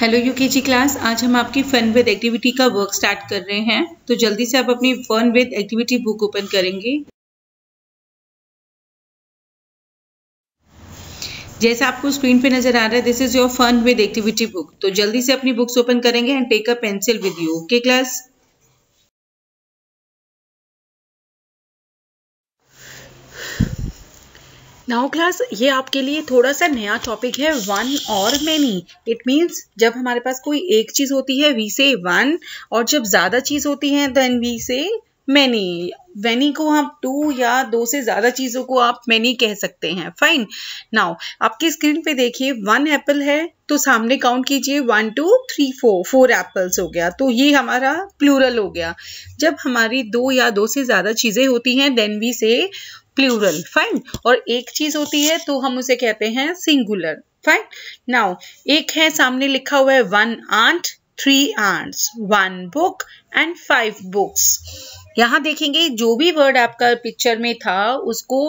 Hello UKG class आज हम आपकी फन विद एक्टिविटी का वर्क स्टार्ट कर रहे हैं तो जल्दी से आप अपनी fun with activity book open करेंगे जैसा आपको स्क्रीन पे नजर आ रहा है this is your fun with activity book तो जल्दी से अपनी बुक्स ओपन करेंगे and take a pencil with you okay class now class ये आपके लिए थोड़ा सा नया टॉपिक है वन और मैनी इट मीन्स जब हमारे पास कोई एक चीज़ होती है वी से वन और जब ज़्यादा चीज़ होती है then we say many many को आप टू या दो से ज़्यादा चीज़ों को आप मैनी कह सकते हैं फाइन नाउ आपकी स्क्रीन पे देखिए वन एप्पल है तो सामने काउंट कीजिए one two three four four apples हो गया तो ये हमारा प्लूरल हो गया जब हमारी दो या दो से ज़्यादा चीज़ें होती हैं then we say plural fine और एक चीज होती है तो हम उसे कहते हैं सिंगुलर फाइन नाउ एक है सामने लिखा हुआ है one ant three ants one book and five books यहाँ देखेंगे जो भी वर्ड आपका पिक्चर में था उसको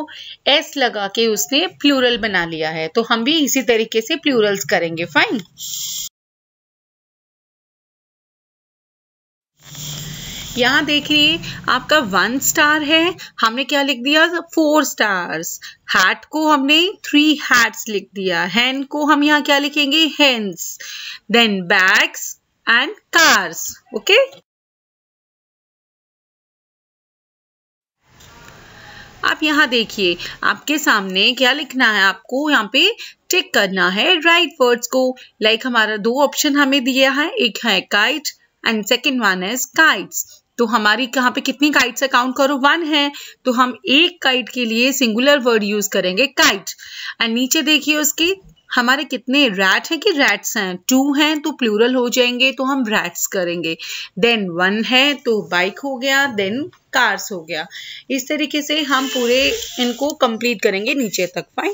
एस लगा के उसने प्लूरल बना लिया है तो हम भी इसी तरीके से प्लूरल्स करेंगे फाइन यहाँ देखिए आपका वन स्टार है हमने क्या लिख दिया फोर स्टार्स हैट को हमने थ्री हैट्स लिख दिया हैन को हम यहाँ क्या लिखेंगे hens then bags and cars okay आप यहाँ देखिए आपके सामने क्या लिखना है आपको यहाँ पे चेक करना है राइट वर्ड्स को लाइक like हमारा दो ऑप्शन हमें दिया है एक है kite and second one is kites तो हमारी कहाँ पे कितनी काइट्स है काउंट करो वन है तो हम एक काइट के लिए सिंगुलर वर्ड यूज करेंगे काइट एंड नीचे देखिए उसकी हमारे कितने रैट हैं कि रैट्स हैं टू हैं तो प्लूरल हो जाएंगे तो हम रैट्स करेंगे देन वन है तो बाइक हो गया देन कार्स हो गया इस तरीके से हम पूरे इनको कंप्लीट करेंगे नीचे तक fine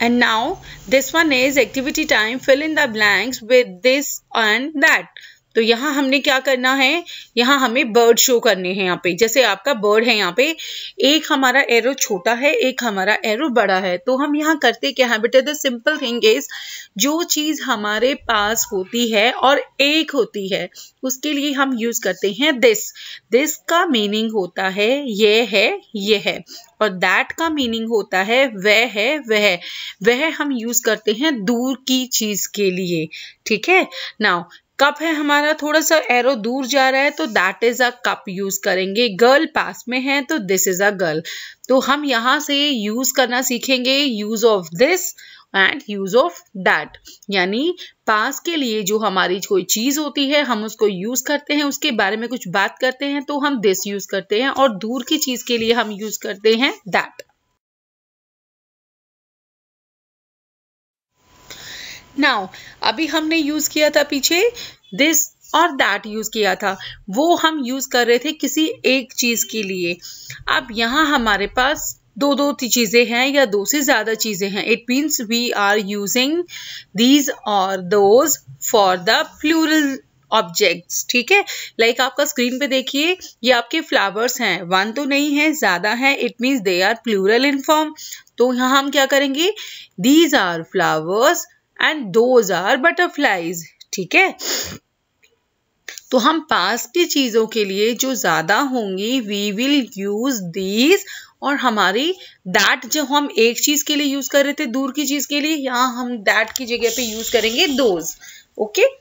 And now this one is activity time fill in the blanks with this and that. तो यहाँ हमने क्या करना है यहाँ हमें बर्ड शो करने हैं यहाँ पे जैसे आपका बर्ड है यहाँ पे एक हमारा एरो छोटा है एक हमारा एरो बड़ा है तो हम यहाँ करते क्या है बेटा द सिंपल थिंग इज जो चीज़ हमारे पास होती है और एक होती है उसके लिए हम यूज़ करते हैं दिस दिस का मीनिंग होता है ये है ये है और दैट का मीनिंग होता है वह है वह वह हम यूज़ करते हैं दूर की चीज़ के लिए ठीक है नाउ कप है हमारा थोड़ा सा एरो दूर जा रहा है तो that is a cup use करेंगे गर्ल पास में है तो दिस इज अ गर्ल तो हम यहाँ से यूज करना सीखेंगे use of this and use of that यानी पास के लिए जो हमारी कोई चीज होती है हम उसको यूज करते हैं उसके बारे में कुछ बात करते हैं तो हम दिस यूज करते हैं और दूर की चीज के लिए हम यूज करते हैं दैट नाउ अभी हमने यूज किया था पीछे दिस और दैट यूज किया था वो हम यूज कर रहे थे किसी एक चीज के लिए अब यहाँ हमारे पास दो दो चीजें हैं या दो से ज्यादा चीजें हैं it means we are using these और those for the plural objects ठीक है लाइक आपका स्क्रीन पे देखिए ये आपके फ्लावर्स हैं वन तो नहीं है ज्यादा है it means they are plural in form तो यहाँ हम क्या करेंगे these are flowers and those are butterflies ठीक है तो हम पास की चीज़ों के लिए जो ज़्यादा होंगी वी विल यूज़ दीज और हमारी दैट जो हम एक चीज़ के लिए यूज़ कर रहे थे दूर की चीज़ के लिए यहाँ हम दैट की जगह पे यूज़ करेंगे दोज ओके okay?